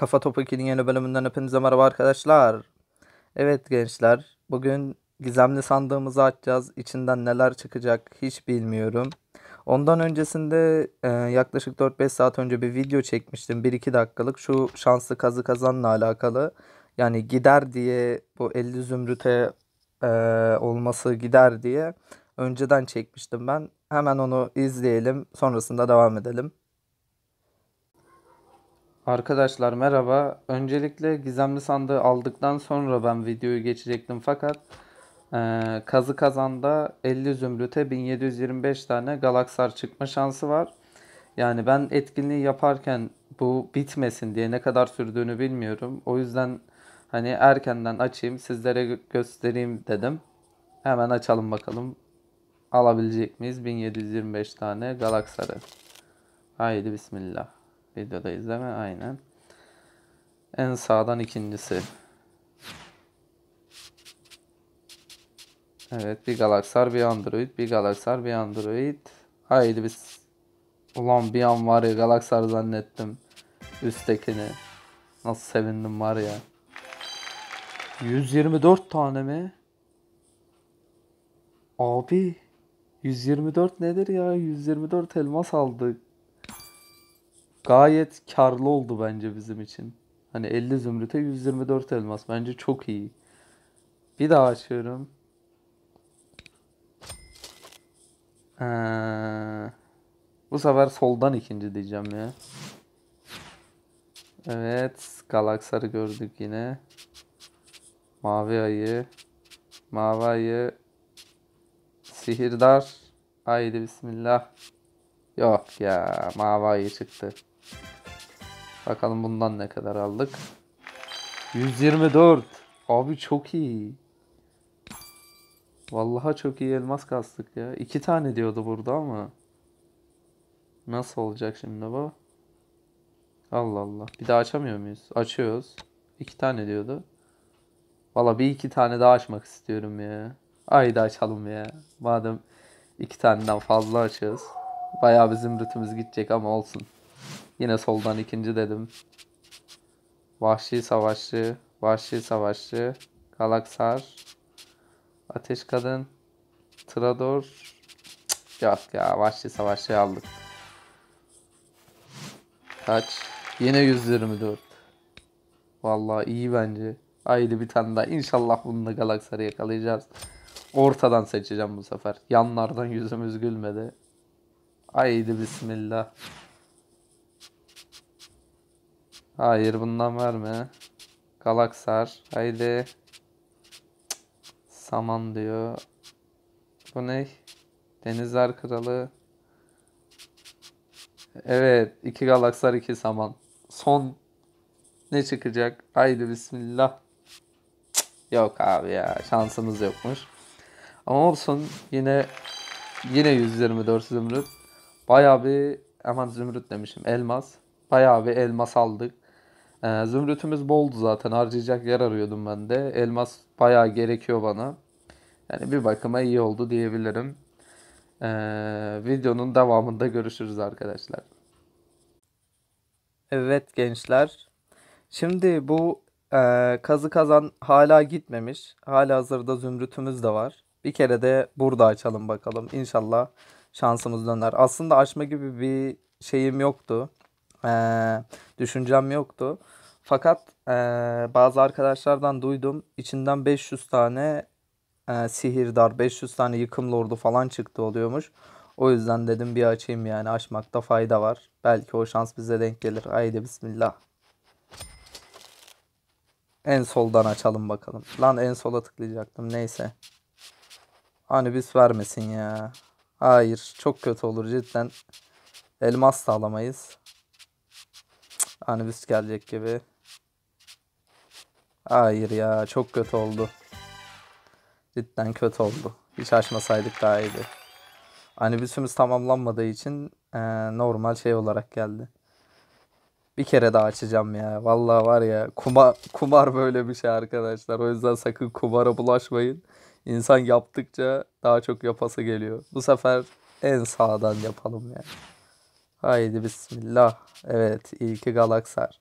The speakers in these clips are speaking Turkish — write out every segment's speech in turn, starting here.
Kafa Topu 2'nin yeni bölümünden hepinize merhaba arkadaşlar. Evet gençler, bugün gizemli sandığımızı açacağız. İçinden neler çıkacak hiç bilmiyorum. Ondan öncesinde e, yaklaşık 4-5 saat önce bir video çekmiştim. 1-2 dakikalık şu şanslı kazı kazanla alakalı. Yani gider diye bu 50 zümrüte e, olması gider diye önceden çekmiştim ben. Hemen onu izleyelim sonrasında devam edelim. Arkadaşlar merhaba. Öncelikle gizemli sandığı aldıktan sonra ben videoyu geçecektim fakat e, kazı kazanda 50 zümrüte 1725 tane galaksar çıkma şansı var. Yani ben etkinliği yaparken bu bitmesin diye ne kadar sürdüğünü bilmiyorum. O yüzden hani erkenden açayım sizlere göstereyim dedim. Hemen açalım bakalım. Alabilecek miyiz 1725 tane galaksarı? Haydi bismillah. Videoda izleme aynen. En sağdan ikincisi. Evet bir Galaxar bir Android. Bir Galaxar bir Android. Haydi biz. Ulan bir an var ya Galaxar zannettim. Üsttekini. Nasıl sevindim var ya. 124 tane mi? Abi 124 nedir ya? 124 elmas aldık gayet karlı oldu bence bizim için. Hani 50 zümrüte 124 elmas. Bence çok iyi. Bir daha açıyorum. Ee, bu sefer soldan ikinci diyeceğim ya. Evet. Galaksar'ı gördük yine. Mavi ayı. Mavi ayı. Sihirdar. Haydi bismillah. Yok ya. Mavi ayı çıktı. Bakalım bundan ne kadar aldık. 124. Abi çok iyi. Vallahi çok iyi elmas kastık ya. İki tane diyordu burada ama. Nasıl olacak şimdi bu? Allah Allah. Bir daha açamıyor muyuz? Açıyoruz. İki tane diyordu. Valla bir iki tane daha açmak istiyorum ya. Haydi açalım ya. Madem iki taneden fazla açıyoruz. baya bizim zümrütümüz gidecek ama olsun. Yine soldan ikinci dedim. Vahşi Savaşçı, Vahşi Savaşçı, Galaksar, Ateş Kadın, Trador. Cık, yok ya Vahşi Savaşçı aldık. Kaç? Yine 124. Vallahi iyi bence. Ayrı bir tane daha. İnşallah bunu da Galaksar'ı yakalayacağız. Ortadan seçeceğim bu sefer. Yanlardan yüzümüz gülmedi. Haydi bismillah. Hayır bundan var mı? Galaksar. Haydi. Saman diyor. Bu ne? Denizler Kralı. Evet. iki galaksar iki saman. Son ne çıkacak? Haydi bismillah. yok abi ya. Şansımız yokmuş. Ama olsun. Yine yine 124 zümrüt. Bayağı bir hemen zümrüt demişim. Elmas. Bayağı bir elmas aldık. E, zümrütümüz boldu zaten. Harcayacak yer arıyordum ben de. Elmas bayağı gerekiyor bana. Yani bir bakıma iyi oldu diyebilirim. E, videonun devamında görüşürüz arkadaşlar. Evet gençler. Şimdi bu e, kazı kazan hala gitmemiş. Hala hazırda zümrütümüz de var. Bir kere de burada açalım bakalım. İnşallah şansımız döner. Aslında açma gibi bir şeyim yoktu e, düşüncem yoktu. Fakat e, bazı arkadaşlardan duydum içinden 500 tane e, sihirdar, 500 tane yıkım lordu falan çıktı oluyormuş. O yüzden dedim bir açayım yani açmakta fayda var. Belki o şans bize denk gelir. Haydi bismillah. En soldan açalım bakalım. Lan en sola tıklayacaktım neyse. Hani biz vermesin ya. Hayır çok kötü olur cidden. Elmas da alamayız. Hani biz gelecek gibi. Hayır ya çok kötü oldu. Cidden kötü oldu. Hiç açmasaydık daha iyiydi. Anibüsümüz tamamlanmadığı için e, normal şey olarak geldi. Bir kere daha açacağım ya. Vallahi var ya kumar kumar böyle bir şey arkadaşlar. O yüzden sakın kumara bulaşmayın. İnsan yaptıkça daha çok yapası geliyor. Bu sefer en sağdan yapalım yani. Haydi bismillah. Evet ilki Galaksar.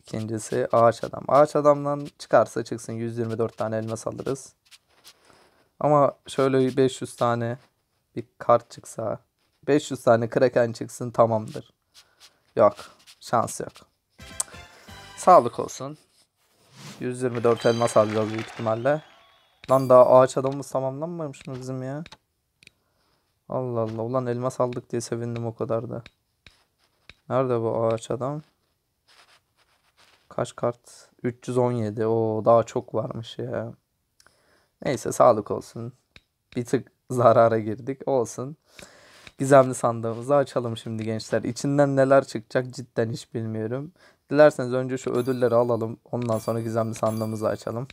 İkincisi Ağaç Adam. Ağaç Adam'dan çıkarsa çıksın 124 tane elmas alırız. Ama şöyle 500 tane bir kart çıksa 500 tane kraken çıksın tamamdır. Yok. Şans yok. Sağlık olsun. 124 elmas alacağız büyük ihtimalle. Lan daha ağaç adamımız tamamlanmamış mı bizim ya? Allah Allah. Ulan elmas aldık diye sevindim o kadar da. Nerede bu ağaç adam? Kaç kart? 317. O daha çok varmış ya. Neyse sağlık olsun. Bir tık zarara girdik. Olsun. Gizemli sandığımızı açalım şimdi gençler. İçinden neler çıkacak cidden hiç bilmiyorum. Dilerseniz önce şu ödülleri alalım. Ondan sonra gizemli sandığımızı açalım.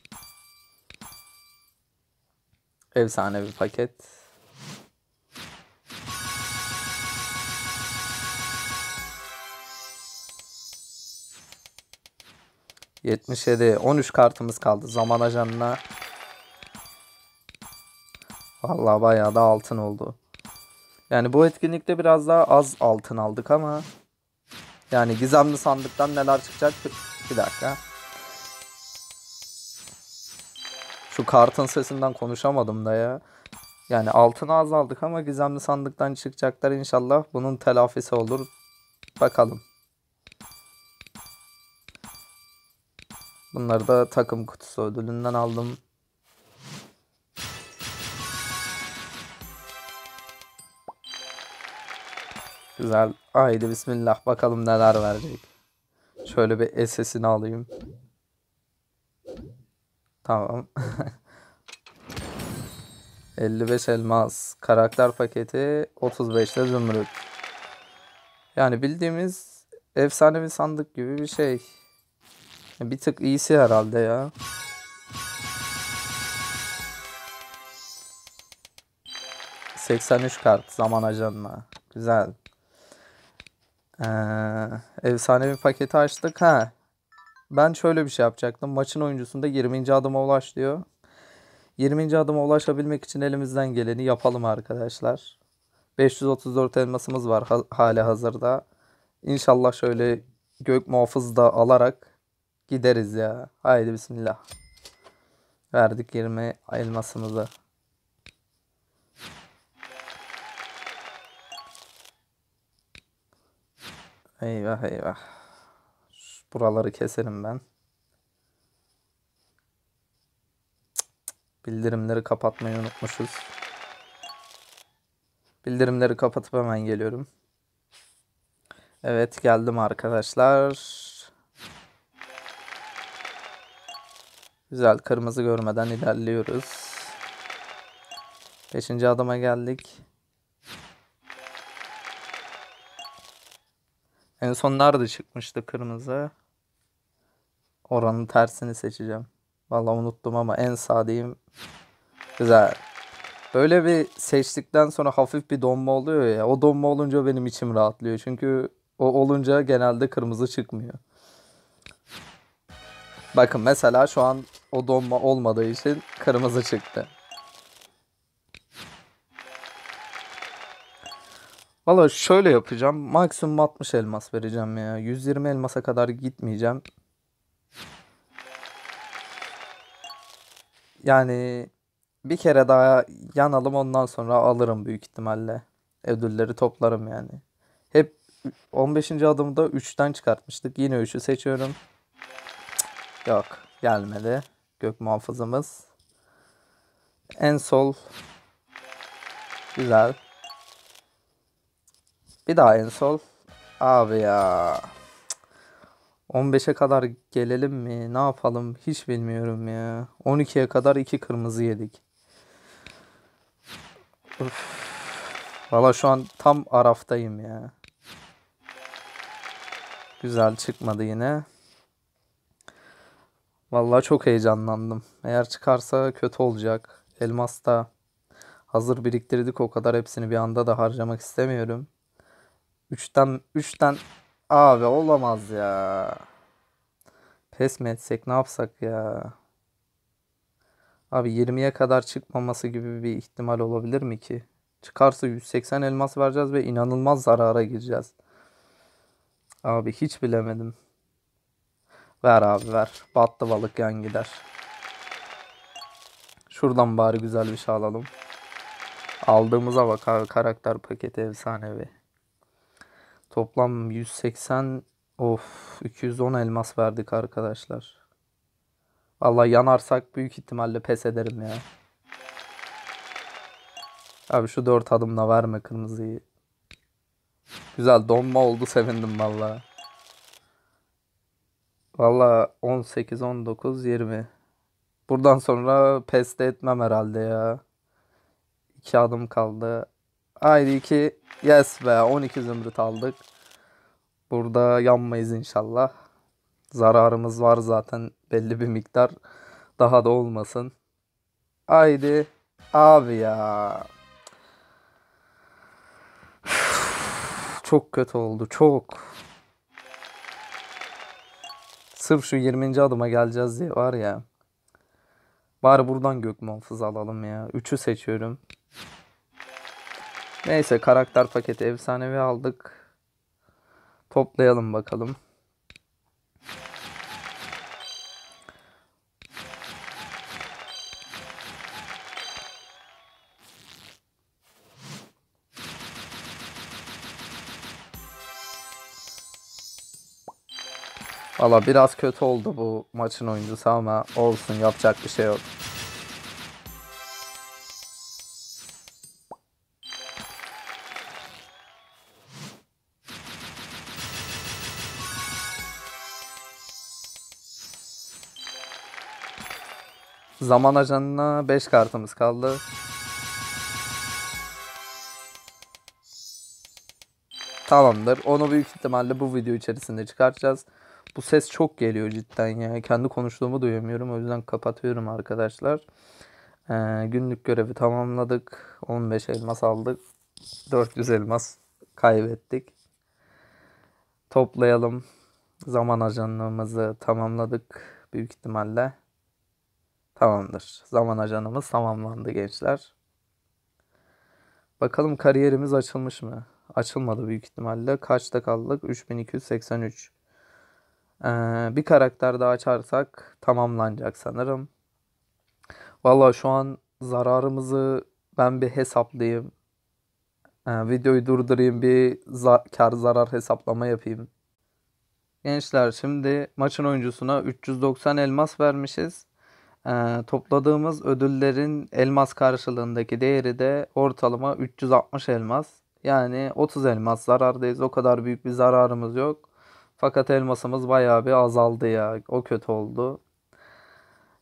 Efsane bir paket. 77. 13 kartımız kaldı. Zaman ajanına. Valla bayağı da altın oldu. Yani bu etkinlikte biraz daha az altın aldık ama. Yani gizemli sandıktan neler çıkacak? Bir dakika. Şu kartın sesinden konuşamadım da ya. Yani altını azaldık ama gizemli sandıktan çıkacaklar inşallah. Bunun telafisi olur. Bakalım. Bunları da takım kutusu ödülünden aldım. Güzel. Haydi bismillah bakalım neler verecek. Şöyle bir SS'ini alayım. Tamam. 55 elmas. Karakter paketi 35'te zümrüt. Yani bildiğimiz efsanevi sandık gibi bir şey. Bir tık iyisi herhalde ya. ...83 kart zaman ajanına. Güzel. Ee, efsane bir paketi açtık. Ha. Ben şöyle bir şey yapacaktım. Maçın oyuncusunda 20. adıma ulaş diyor. 20. adıma ulaşabilmek için elimizden geleni yapalım arkadaşlar. 534 elmasımız var hali hazırda. İnşallah şöyle gök muhafızı da alarak Gideriz ya. Haydi bismillah. Verdik 20 elmasımızı. Eyvah eyvah. Buraları keselim ben. Bildirimleri kapatmayı unutmuşuz. Bildirimleri kapatıp hemen geliyorum. Evet geldim arkadaşlar. Güzel kırmızı görmeden ilerliyoruz. Beşinci adama geldik. En son nerede çıkmıştı kırmızı? Oranın tersini seçeceğim. Valla unuttum ama en sağ diyeyim. Güzel. Böyle bir seçtikten sonra hafif bir donma oluyor ya. O donma olunca benim içim rahatlıyor. Çünkü o olunca genelde kırmızı çıkmıyor. Bakın mesela şu an o donma olmadığı için kırmızı çıktı. Valla şöyle yapacağım. Maksimum 60 elmas vereceğim ya. 120 elmasa kadar gitmeyeceğim. Yani bir kere daha yanalım ondan sonra alırım büyük ihtimalle. Ödülleri toplarım yani. Hep 15. adımda 3'ten çıkartmıştık. Yine 3'ü seçiyorum. Yok gelmedi gök muhafızımız. En sol. Güzel. Bir daha en sol. Abi ya. 15'e kadar gelelim mi? Ne yapalım? Hiç bilmiyorum ya. 12'ye kadar 2 kırmızı yedik. Uf. Valla şu an tam araftayım ya. Güzel çıkmadı yine. Vallahi çok heyecanlandım. Eğer çıkarsa kötü olacak. Elmas da hazır biriktirdik o kadar hepsini bir anda da harcamak istemiyorum. 3'ten 3'ten abi olamaz ya. Pes mi etsek ne yapsak ya? Abi 20'ye kadar çıkmaması gibi bir ihtimal olabilir mi ki? Çıkarsa 180 elmas vereceğiz ve inanılmaz zarara gireceğiz. Abi hiç bilemedim. Ver abi ver. Battı balık yan gider. Şuradan bari güzel bir şey alalım. Aldığımıza bak abi. Karakter paketi efsanevi. Toplam 180 of 210 elmas verdik arkadaşlar. Vallahi yanarsak büyük ihtimalle pes ederim ya. Abi şu dört adımla verme kırmızıyı. Güzel donma oldu sevindim vallahi. Valla 18, 19, 20. Buradan sonra pes de etmem herhalde ya. İki adım kaldı. Haydi iki. Yes be 12 zümrüt aldık. Burada yanmayız inşallah. Zararımız var zaten belli bir miktar. Daha da olmasın. Haydi. Abi ya. Çok kötü oldu çok. Sırf şu 20. adıma geleceğiz diye var ya. Bari buradan gök muhafızı alalım ya. 3'ü seçiyorum. Neyse karakter paketi efsanevi aldık. Toplayalım bakalım. Valla biraz kötü oldu bu maçın oyuncusu ama olsun yapacak bir şey yok. Zaman ajanına 5 kartımız kaldı. Tamamdır. Onu büyük ihtimalle bu video içerisinde çıkartacağız. Bu ses çok geliyor cidden ya. Kendi konuştuğumu duyamıyorum. O yüzden kapatıyorum arkadaşlar. Ee, günlük görevi tamamladık. 15 elmas aldık. 400 elmas kaybettik. Toplayalım. Zaman ajanımızı tamamladık büyük ihtimalle. Tamamdır. Zaman ajanımız tamamlandı gençler. Bakalım kariyerimiz açılmış mı? Açılmadı büyük ihtimalle. Kaçta kaldık? 3283. Ee, bir karakter daha açarsak tamamlanacak sanırım. Valla şu an zararımızı ben bir hesaplayayım. Ee, videoyu durdurayım bir za kar zarar hesaplama yapayım. Gençler şimdi maçın oyuncusuna 390 elmas vermişiz. Ee, topladığımız ödüllerin elmas karşılığındaki değeri de ortalama 360 elmas. Yani 30 elmas zarardayız. O kadar büyük bir zararımız yok. Fakat elmasımız bayağı bir azaldı ya. O kötü oldu.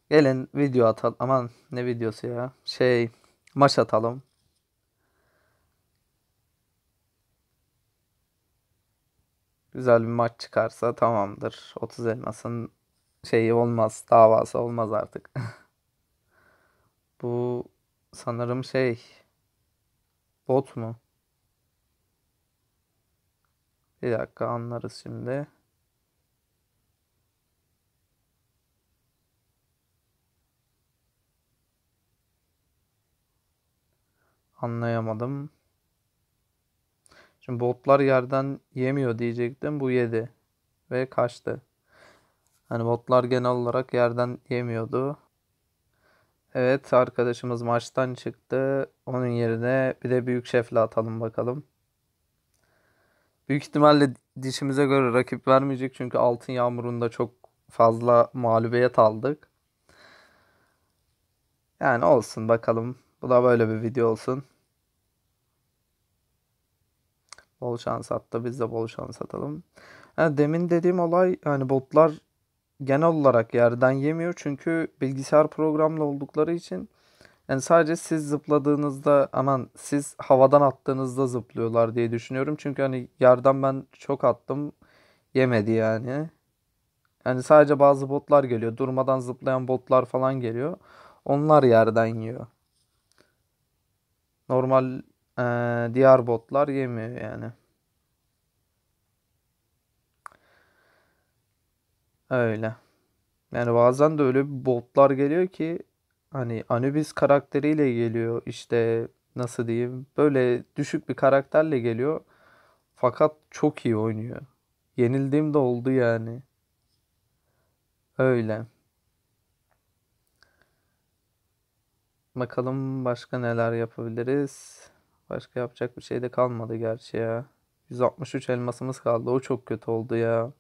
Gelin video atalım. Aman ne videosu ya. Şey maç atalım. Güzel bir maç çıkarsa tamamdır. 30 elmasın şeyi olmaz. Davası olmaz artık. Bu sanırım şey bot mu? Bir dakika anlarız şimdi. Anlayamadım. Şimdi botlar yerden yemiyor diyecektim. Bu yedi. Ve kaçtı. Hani botlar genel olarak yerden yemiyordu. Evet arkadaşımız maçtan çıktı. Onun yerine bir de büyük şefle atalım bakalım. Büyük ihtimalle dişimize göre rakip vermeyecek çünkü altın yağmurunda çok fazla mağlubiyet aldık. Yani olsun bakalım. Bu da böyle bir video olsun. Bol şans attı. Biz de bol şans atalım. Yani demin dediğim olay yani botlar genel olarak yerden yemiyor. Çünkü bilgisayar programlı oldukları için yani sadece siz zıpladığınızda aman siz havadan attığınızda zıplıyorlar diye düşünüyorum. Çünkü hani yerden ben çok attım yemedi yani. Yani sadece bazı botlar geliyor. Durmadan zıplayan botlar falan geliyor. Onlar yerden yiyor. Normal ee, diğer botlar yemiyor yani. Öyle. Yani bazen de öyle botlar geliyor ki hani Anubis karakteriyle geliyor işte nasıl diyeyim böyle düşük bir karakterle geliyor fakat çok iyi oynuyor. Yenildiğim de oldu yani. Öyle. Bakalım başka neler yapabiliriz. Başka yapacak bir şey de kalmadı gerçi ya. 163 elmasımız kaldı. O çok kötü oldu ya.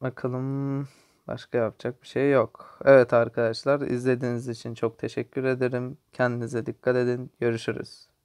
Bakalım. Başka yapacak bir şey yok. Evet arkadaşlar izlediğiniz için çok teşekkür ederim. Kendinize dikkat edin. Görüşürüz.